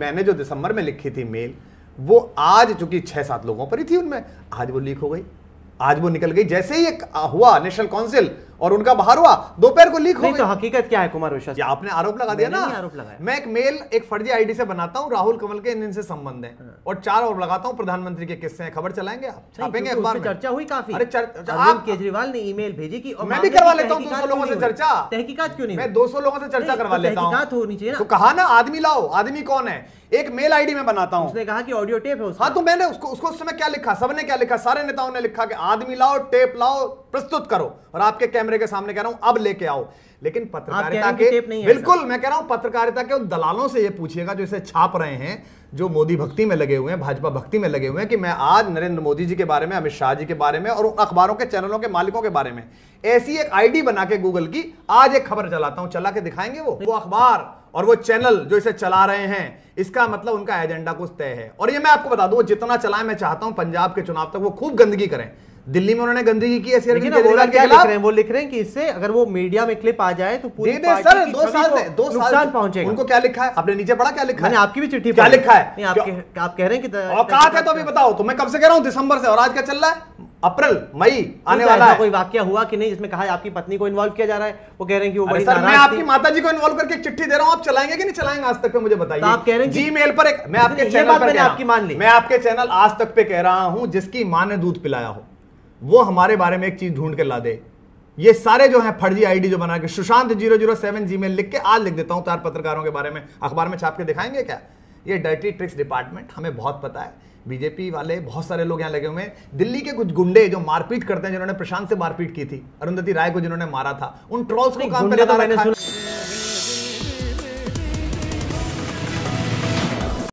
मैंने जो दिसंबर में लिखी थी मेल वो आज चूंकि छह सात लोगों पर ही थी उनमें आज वो लीक हो गई आज वो निकल गई जैसे ही एक हुआ नेशनल काउंसिल और उनका बाहर हुआ दोपहर को लीक हो तो हकीकत क्या है कुमार विश्वास आपने आरोप लगा दिया ना आरोप लगाया मैं एक मेल एक फर्जी आईडी से बनाता हूँ राहुल कमल के इनसे संबंध है हाँ। और चार और लगाता हूँ प्रधानमंत्री के किस्से हैं खबर चलाएंगे आप छापेंगे अखबार चर्चा हुई काफी अरे अरविंद केजरीवाल ने ईमेल भेजी की मैं भी करवा लेता हूँ दो लोगों से चर्चा तहकीकात क्यों नहीं मैं दो लोगों से चर्चा करवा तो लेता हूँ होनी चाहिए तो कहा ना आदमी लाओ आदमी कौन है एक मेल आईडी में बनाता हूँ उसने कहा कि ऑडियो टेप है हाँ तो मैंने उसको उसको उस समय क्या लिखा सबने क्या लिखा सारे नेताओं ने लिखा कि आदमी लाओ टेप लाओ प्रस्तुत करो और आपके कैमरे के सामने कह रहा हूं अब लेके आओ लेकिन पत्रकारिता के बिल्कुल मैं कह रहा हूं पत्रकारिता के उन दलालों से ये पूछिएगा जो इसे छाप रहे हैं जो मोदी भक्ति में लगे हुए हैं भाजपा भक्ति में लगे हुए हैं कि मैं आज नरेंद्र मोदी जी के बारे में अमित शाह जी के बारे में और अखबारों के चैनलों के मालिकों के बारे में ऐसी एक आईडी बना के गूगल की आज एक खबर चलाता हूं चला के दिखाएंगे वो वो अखबार और वो चैनल जो इसे चला रहे हैं इसका मतलब उनका एजेंडा कुछ तय है और ये मैं आपको बता दूं जितना चलाए मैं चाहता हूं पंजाब के चुनाव तक वो खूब गंदगी करें दिल्ली में उन्होंने गंदगी की ऐसी अरविंद केजरीवाल के खिलाफ वो लिख रहे हैं कि इससे अगर वो मीडिया में क्लिप आ जाए तो पूरी दे सर दो साल से दो साल पहुंचे उनको क्या लिखा है आपने नीचे पढ़ा क्या लिखा है आपकी भी चिट्ठी क्या लिखा है आप कह रहे हैं कि औकात है तो अभी बताओ तो मैं कब से कह रहा हूँ दिसंबर से और आज क्या चल रहा है अप्रैल मई आने वाला है कोई वाक्य हुआ कि नहीं जिसमें कहा आपकी पत्नी को इन्वॉल्व किया जा रहा है वो कह रहे हैं कि वो बड़ी सर मैं आपकी माता जी को इन्वॉल्व करके एक चिट्ठी दे रहा हूँ आप चलाएंगे कि नहीं चलाएंगे आज तक पे मुझे बताइए तो आप कह रहे हैं जी मेल पर एक मैं आपके चैनल पर आपकी मान ली मैं आपके चैनल आज तक पे कह रहा हूँ जिसकी माँ ने दूध पिलाया हो वो हमारे बारे में एक चीज ढूंढ कर ला दे ये सारे जो है फर्जी आईडी जो बना के Sushant zero zero seven G लिख के आज लिख देता हूं चार पत्रकारों के बारे में अखबार में छाप के दिखाएंगे क्या ये डर्टी ट्रिक्स डिपार्टमेंट हमें बहुत पता है बीजेपी वाले बहुत सारे लोग यहां लगे हुए हैं दिल्ली के कुछ गुंडे जो मारपीट करते हैं जिन्होंने प्रशांत से मारपीट की थी अरुंधति राय को जिन्होंने मारा था उन ट्रॉल्स को काम कर तो लगा